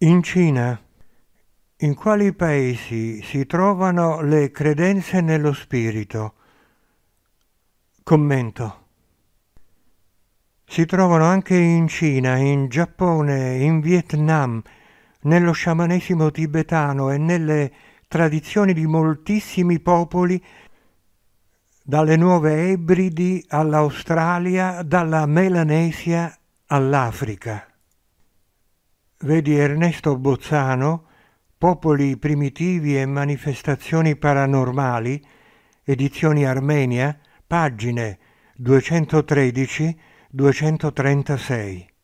In Cina, in quali paesi si trovano le credenze nello spirito? Commento. Si trovano anche in Cina, in Giappone, in Vietnam, nello sciamanesimo tibetano e nelle tradizioni di moltissimi popoli, dalle Nuove Ebridi all'Australia, dalla Melanesia all'Africa. Vedi Ernesto Bozzano, Popoli primitivi e manifestazioni paranormali, edizioni Armenia, pagine 213-236.